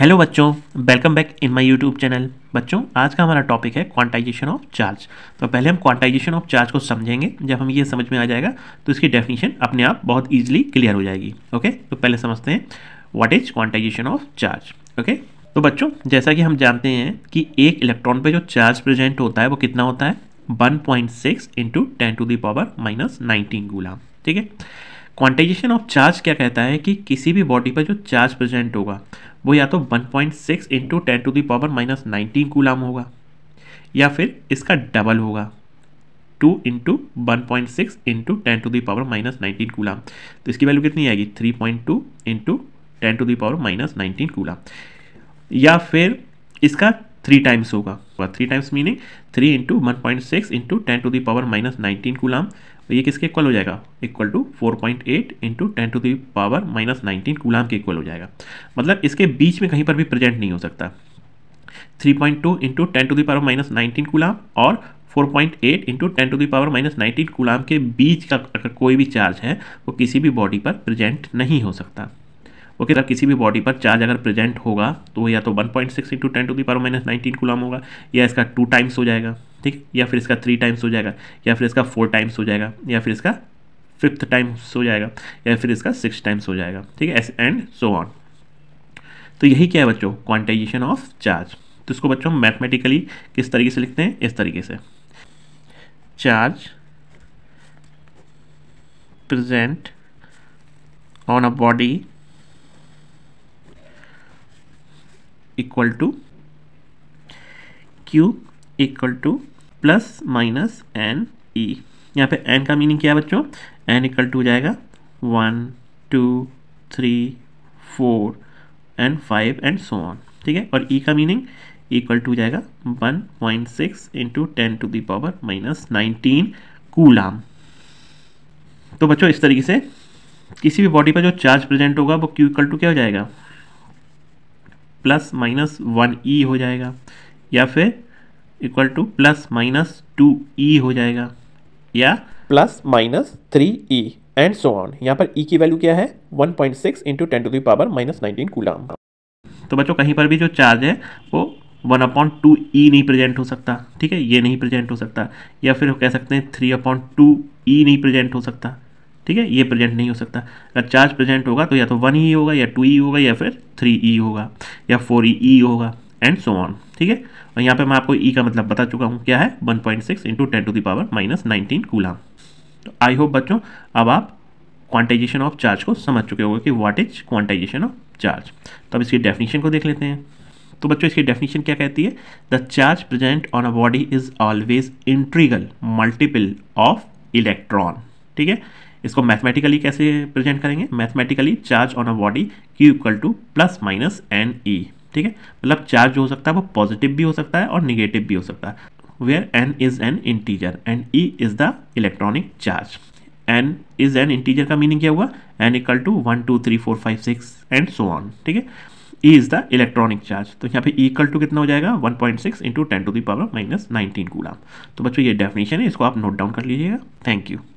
hello बच्चों welcome back in my YouTube channel बच्चों आज का हमारा टॉपिक है क्वांटाइजेशन ऑफ चार्ज तो पहले हम क्वांटाइजेशन ऑफ चार्ज को समझेंगे जब हम ये समझ में आ जाएगा तो इसकी डेफिनेशन अपने आप बहुत इजीली क्लियर हो जाएगी ओके तो पहले समझते हैं what is quantization of charge okay तो बच्चों जैसा कि हम जानते हैं कि एक इलेक्ट्रॉन पर जो चार्ज प्रेजेंट होता है वो कितना होता है one point six into ten to minus nineteen coulomb ठीक है क्वांटाइजेशन ऑफ चार्ज क्या कहता है कि किसी भी बॉडी पर जो चार्ज प्रेजेंट होगा वो या तो 1.6 point six into ten to the power minus nineteen coulomb होगा या फिर इसका डबल होगा two into one point six into ten to the power minus nineteen coulomb तो इसकी वैल्यू कितनी आएगी three point two into ten to the power minus nineteen coulomb या फिर इसका थ्री टाइम्स होगा three times meaning three into one point six into ten to the power minus nineteen coulomb तो ये किसके इक्वल हो जाएगा equal to four point eight into ten to the power minus nineteen coulomb के equal हो जाएगा मतलब इसके बीच में कहीं पर भी प्रेजेंट नहीं हो सकता three point two into ten to the power minus nineteen coulomb और 4.8 point eight into ten to the power minus nineteen coulomb के बीच का अगर कोई भी चार्ज है वो किसी भी बॉडी पर प्रेजेंट नहीं हो सकता ओके okay, किसी भी बॉडी पर चार्ज अगर प्रेजेंट होगा तो या तो 1.6 point six into ten to the power minus nineteen coulomb होगा या इसका टू टाइम्स हो जाएगा ठीक या फिर इसका थ्री टाइम्स हो जाएगा या फिर इसका फोर टाइम्स हो जाएगा या फिर इसका फिफ्थ टाइम्स हो जाएगा या फिर इसका सिक्स टाइम्स हो जाएगा ठीक है एंड सो ऑन तो यही क्या है बच्चों क्वांटाइजेशन ऑफ चार्ज तो इसको बच्चों मैथमेटिकली किस तरीके से लिखते हैं इस तरीके से charge present on a body equal to q equal to plus minus n e यहाँ पे एन का मीनिंग क्या है बच्चों एन इक्वल टू हो जाएगा one two three four and five and so on ठीक है और ई e का मीनिंग इक्वल टू जाएगा one point six into ten to the power minus nineteen coulomb तो बच्चों इस तरीके से किसी भी बॉडी पर जो चार्ज प्रेजेंट होगा वो क्यू इक्वल टू क्या हो जाएगा प्लस माइनस वन ई हो जाएगा या फिर equal to plus minus two e हो जाएगा या plus minus three e and so on यहाँ पर ई e की वैल्यू क्या है 1.6 point six into ten to the power minus nineteen coulomb तो बच्चों कहीं पर भी जो चार्ज है वो वन अपॉइंट टू ई नहीं प्रेजेंट हो सकता ठीक है ये नहीं प्रेजेंट हो सकता या फिर कह सकते हैं थ्री अपॉइंट टू ई नहीं प्रेजेंट हो सकता ठीक है ये प्रेजेंट नहीं हो सकता अगर चार्ज प्रेजेंट होगा तो या तो वन ई होगा या टू ई होगा या फिर थ्री ई होगा या फोर ई होगा एंड सो ऑन ठीक है और यहाँ पे मैं आपको ई e का मतलब बता चुका हूँ क्या है 1.6 point six into ten to the power minus nineteen coulomb तो आई होप बच्चों अब आप क्वांटाइजेशन ऑफ चार्ज को समझ चुके होंगे कि what is quantization of charge तो अब इसकी डेफिनेशन को देख लेते हैं तो बच्चों इसकी डेफिनेशन क्या कहती है the charge present on a body is always integral multiple of electron ठीक है इसको मैथमेटिकली कैसे प्रेजेंट करेंगे mathematically charge on a body q equal to plus minus n e ठीक है मतलब चार्ज हो सकता है वो पॉजिटिव भी हो सकता है और निगेटिव भी हो सकता है where n is an integer and e is the electronic charge n is an integer का मीनिंग क्या हुआ n equal to one two three four five six and so on ठीक है e is the electronic charge तो यहाँ पे equal e to कितना हो जाएगा one point six into ten to the power minus nineteen coulomb तो बच्चों ये डेफिनेशन है इसको आप नोट डाउन कर लीजिएगा थैंक यू